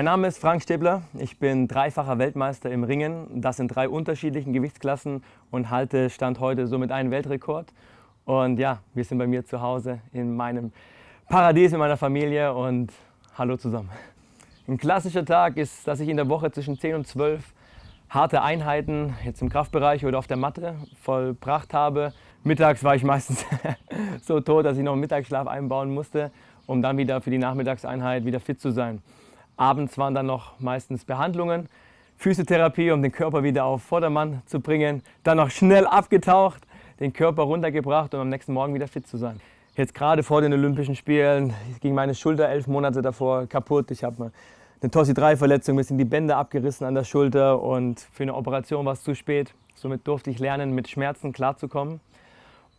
Mein Name ist Frank Stäbler, ich bin dreifacher Weltmeister im Ringen, das in drei unterschiedlichen Gewichtsklassen und halte Stand heute somit einen Weltrekord. Und ja, wir sind bei mir zu Hause in meinem Paradies in meiner Familie und hallo zusammen. Ein klassischer Tag ist, dass ich in der Woche zwischen 10 und 12 harte Einheiten, jetzt im Kraftbereich oder auf der Matte, vollbracht habe. Mittags war ich meistens so tot, dass ich noch einen Mittagsschlaf einbauen musste, um dann wieder für die Nachmittagseinheit wieder fit zu sein. Abends waren dann noch meistens Behandlungen, Physiotherapie, um den Körper wieder auf Vordermann zu bringen, dann noch schnell abgetaucht, den Körper runtergebracht, um am nächsten Morgen wieder fit zu sein. Jetzt gerade vor den Olympischen Spielen ging meine Schulter elf Monate davor kaputt. Ich habe eine Tossi-3-Verletzung, mir sind die Bänder abgerissen an der Schulter und für eine Operation war es zu spät. Somit durfte ich lernen, mit Schmerzen klarzukommen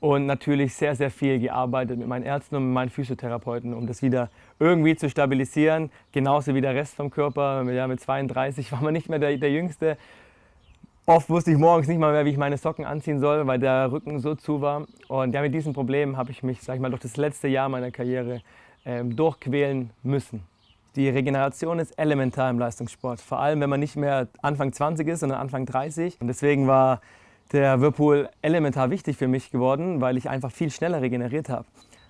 und natürlich sehr, sehr viel gearbeitet mit meinen Ärzten und mit meinen Physiotherapeuten, um das wieder irgendwie zu stabilisieren. Genauso wie der Rest vom Körper. Ja, mit 32 war man nicht mehr der, der Jüngste. Oft wusste ich morgens nicht mal mehr, wie ich meine Socken anziehen soll, weil der Rücken so zu war. Und ja, mit diesem Problem habe ich mich, sag ich mal, durch das letzte Jahr meiner Karriere ähm, durchquälen müssen. Die Regeneration ist elementar im Leistungssport, vor allem wenn man nicht mehr Anfang 20 ist, sondern Anfang 30. Und deswegen war der Whirlpool elementar wichtig für mich geworden, weil ich einfach viel schneller regeneriert habe.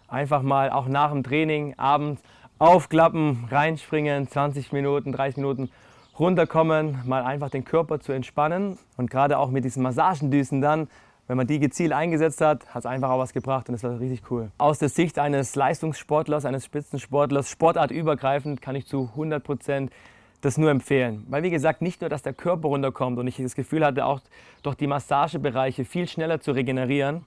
Einfach mal auch nach dem Training, abends aufklappen, reinspringen, 20 Minuten, 30 Minuten runterkommen, mal einfach den Körper zu entspannen. Und gerade auch mit diesen Massagendüsen dann, wenn man die gezielt eingesetzt hat, hat es einfach auch was gebracht und das war richtig cool. Aus der Sicht eines Leistungssportlers, eines Spitzensportlers, sportartübergreifend, kann ich zu 100 Prozent das nur empfehlen. Weil, wie gesagt, nicht nur, dass der Körper runterkommt und ich das Gefühl hatte, auch durch die Massagebereiche viel schneller zu regenerieren.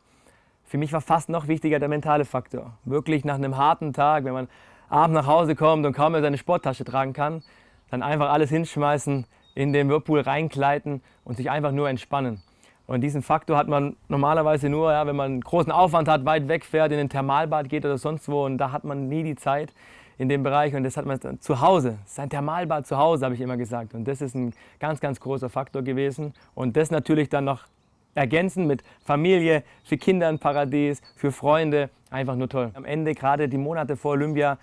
Für mich war fast noch wichtiger der mentale Faktor. Wirklich nach einem harten Tag, wenn man abends nach Hause kommt und kaum mehr seine Sporttasche tragen kann, dann einfach alles hinschmeißen, in den Whirlpool reinkleiden und sich einfach nur entspannen. Und diesen Faktor hat man normalerweise nur, ja, wenn man einen großen Aufwand hat, weit wegfährt, in den Thermalbad geht oder sonst wo. Und da hat man nie die Zeit in dem Bereich. Und das hat man zu Hause. Sein Thermalbad zu Hause, habe ich immer gesagt. Und das ist ein ganz, ganz großer Faktor gewesen. Und das natürlich dann noch ergänzen mit Familie, für Kinder ein Paradies, für Freunde. Einfach nur toll. Am Ende, gerade die Monate vor Olympia,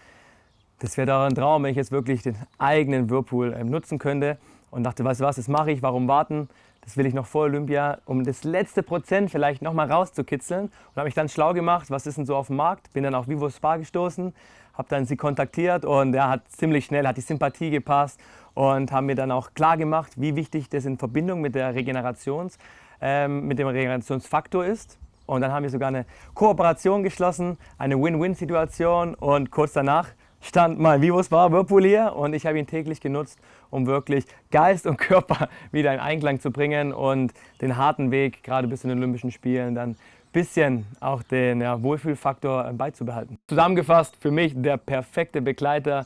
das wäre doch ein Traum, wenn ich jetzt wirklich den eigenen Whirlpool ähm, nutzen könnte. Und dachte, weißt du was, das mache ich, warum warten? das will ich noch vor Olympia, um das letzte Prozent vielleicht nochmal rauszukitzeln. Und habe mich dann schlau gemacht, was ist denn so auf dem Markt? Bin dann auf Vivo Spa gestoßen, habe dann sie kontaktiert und er ja, hat ziemlich schnell, hat die Sympathie gepasst und haben mir dann auch klar gemacht, wie wichtig das in Verbindung mit der Regenerations, ähm, mit dem Regenerationsfaktor ist. Und dann haben wir sogar eine Kooperation geschlossen, eine Win-Win-Situation und kurz danach stand mein Vivus war Whirlpool hier und ich habe ihn täglich genutzt, um wirklich Geist und Körper wieder in Einklang zu bringen und den harten Weg, gerade bis in den Olympischen Spielen, dann ein bisschen auch den ja, Wohlfühlfaktor äh, beizubehalten. Zusammengefasst, für mich der perfekte Begleiter,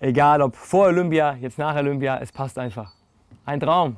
egal ob vor Olympia, jetzt nach Olympia, es passt einfach. Ein Traum!